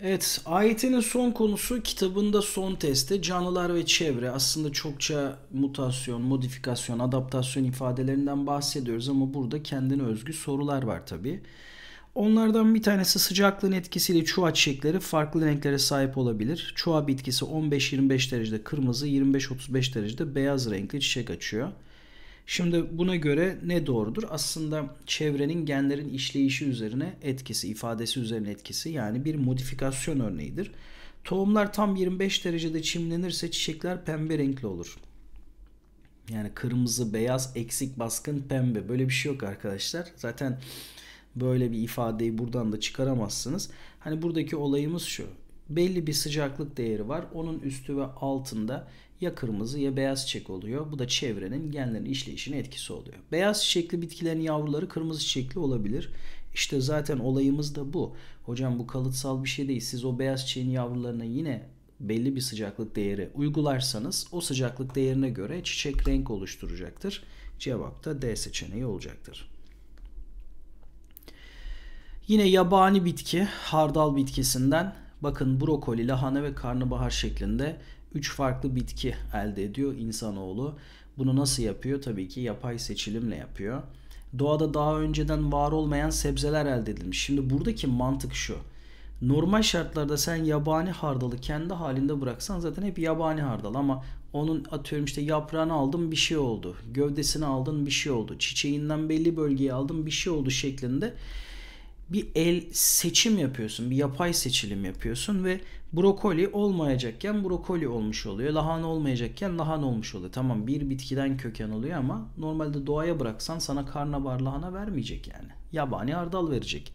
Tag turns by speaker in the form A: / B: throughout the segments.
A: Evet, ayetinin son konusu kitabında son teste canlılar ve çevre. Aslında çokça mutasyon, modifikasyon, adaptasyon ifadelerinden bahsediyoruz ama burada kendine özgü sorular var tabi. Onlardan bir tanesi sıcaklığın etkisiyle çuha çiçekleri farklı renklere sahip olabilir. Çuha bitkisi 15-25 derecede kırmızı, 25-35 derecede beyaz renkli çiçek açıyor. Şimdi buna göre ne doğrudur? Aslında çevrenin genlerin işleyişi üzerine etkisi, ifadesi üzerine etkisi yani bir modifikasyon örneğidir. Tohumlar tam 25 derecede çimlenirse çiçekler pembe renkli olur. Yani kırmızı, beyaz, eksik, baskın, pembe böyle bir şey yok arkadaşlar. Zaten böyle bir ifadeyi buradan da çıkaramazsınız. Hani buradaki olayımız şu belli bir sıcaklık değeri var. Onun üstü ve altında ya kırmızı ya beyaz çiçek oluyor. Bu da çevrenin genlerin işleyişine etkisi oluyor. Beyaz çiçekli bitkilerin yavruları kırmızı çiçekli olabilir. İşte zaten olayımız da bu. Hocam bu kalıtsal bir şey değil. Siz o beyaz çiçeğin yavrularına yine belli bir sıcaklık değeri uygularsanız o sıcaklık değerine göre çiçek renk oluşturacaktır. Cevap da D seçeneği olacaktır. Yine yabani bitki, hardal bitkisinden Bakın brokoli, lahana ve karnabahar şeklinde 3 farklı bitki elde ediyor insanoğlu. Bunu nasıl yapıyor? Tabii ki yapay seçilimle yapıyor. Doğada daha önceden var olmayan sebzeler elde edilmiş. Şimdi buradaki mantık şu. Normal şartlarda sen yabani hardalı kendi halinde bıraksan zaten hep yabani hardal ama onun atıyorum işte yaprağını aldım bir şey oldu. Gövdesini aldın bir şey oldu. Çiçeğinden belli bölgeyi aldım bir şey oldu şeklinde bir el seçim yapıyorsun. Bir yapay seçilim yapıyorsun ve brokoli olmayacakken brokoli olmuş oluyor. Lahana olmayacakken lahana olmuş oluyor. Tamam bir bitkiden köken oluyor ama normalde doğaya bıraksan sana karnabahar lahana vermeyecek yani. Yabani hardal verecek.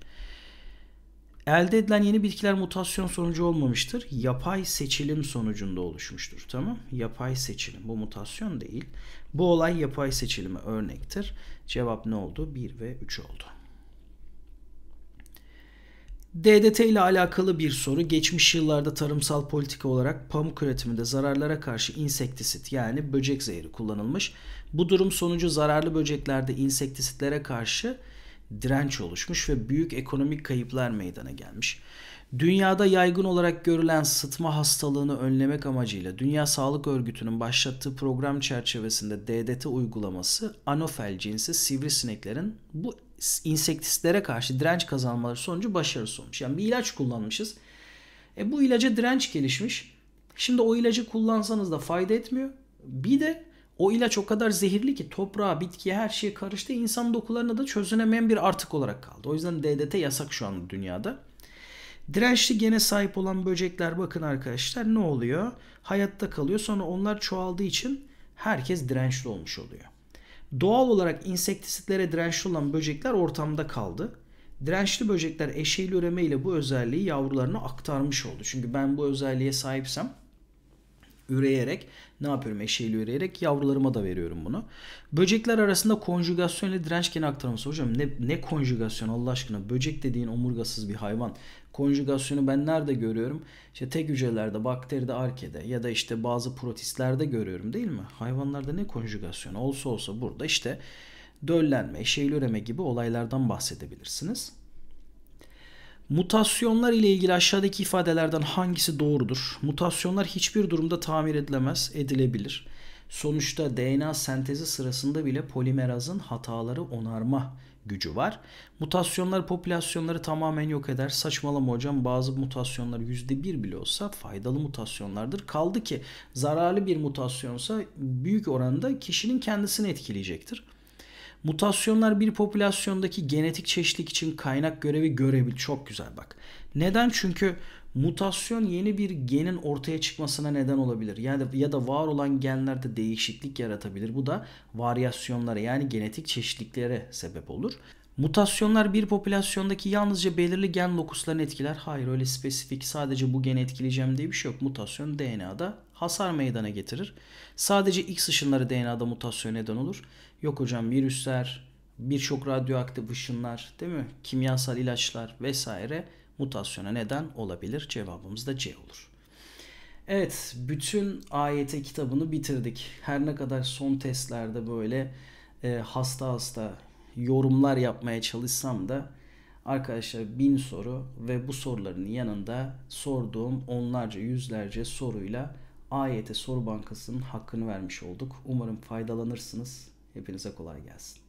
A: Elde edilen yeni bitkiler mutasyon sonucu olmamıştır. Yapay seçilim sonucunda oluşmuştur. Tamam? Yapay seçilim. Bu mutasyon değil. Bu olay yapay seçilime örnektir. Cevap ne oldu? 1 ve 3 oldu. DDT ile alakalı bir soru. Geçmiş yıllarda tarımsal politika olarak pamuk üretiminde zararlara karşı insektisit yani böcek zehri kullanılmış. Bu durum sonucu zararlı böceklerde insektisitlere karşı direnç oluşmuş ve büyük ekonomik kayıplar meydana gelmiş. Dünyada yaygın olarak görülen sıtma hastalığını önlemek amacıyla Dünya Sağlık Örgütü'nün başlattığı program çerçevesinde DDT uygulaması anofel cinsi sivrisineklerin bu insektislere karşı direnç kazanmaları sonucu başarısız olmuş. Yani bir ilaç kullanmışız. E bu ilaca direnç gelişmiş. Şimdi o ilacı kullansanız da fayda etmiyor. Bir de o ilaç o kadar zehirli ki toprağa, bitkiye, her şeye karıştı. İnsan dokularına da çözünemeyen bir artık olarak kaldı. O yüzden DDT yasak şu an dünyada. Dirençli gene sahip olan böcekler bakın arkadaşlar ne oluyor? Hayatta kalıyor. Sonra onlar çoğaldığı için herkes dirençli olmuş oluyor. Doğal olarak insektisitlere dirençli olan böcekler ortamda kaldı. Dirençli böcekler eşeğil üreme ile bu özelliği yavrularına aktarmış oldu. Çünkü ben bu özelliğe sahipsem üreyerek ne yapıyorum eşeğiyle üreyerek yavrularıma da veriyorum bunu. Böcekler arasında konjugasyon ile direnç geni aktarması. Hocam ne, ne konjugasyon Allah aşkına böcek dediğin omurgasız bir hayvan konjugasyonu ben nerede görüyorum? İşte tek hücrelerde, bakteride, arkede ya da işte bazı protistlerde görüyorum değil mi? Hayvanlarda ne konjugasyonu olsa olsa burada işte döllenme, şeyli gibi olaylardan bahsedebilirsiniz. Mutasyonlar ile ilgili aşağıdaki ifadelerden hangisi doğrudur? Mutasyonlar hiçbir durumda tamir edilemez, edilebilir. Sonuçta DNA sentezi sırasında bile polimerazın hataları onarma gücü var. Mutasyonlar popülasyonları tamamen yok eder. Saçmalama hocam bazı mutasyonlar %1 bile olsa faydalı mutasyonlardır. Kaldı ki zararlı bir mutasyonsa büyük oranda kişinin kendisini etkileyecektir. Mutasyonlar bir popülasyondaki genetik çeşitlik için kaynak görevi görebil. Çok güzel bak. Neden? Çünkü mutasyon yeni bir genin ortaya çıkmasına neden olabilir. Yani ya da var olan genlerde değişiklik yaratabilir. Bu da varyasyonlara yani genetik çeşitliklere sebep olur. Mutasyonlar bir popülasyondaki yalnızca belirli gen lokuslarını etkiler. Hayır öyle spesifik sadece bu geni etkileyeceğim diye bir şey yok. Mutasyon DNA'da hasar meydana getirir. Sadece X ışınları DNA'da mutasyon neden olur. Yok hocam virüsler, birçok radyoaktif ışınlar, değil mi? Kimyasal ilaçlar vesaire mutasyona neden olabilir? Cevabımız da C olur. Evet, bütün AYT kitabını bitirdik. Her ne kadar son testlerde böyle e, hasta hasta yorumlar yapmaya çalışsam da arkadaşlar bin soru ve bu soruların yanında sorduğum onlarca yüzlerce soruyla AYT Soru Bankası'nın hakkını vermiş olduk. Umarım faydalanırsınız. Hepinize kolay gelsin.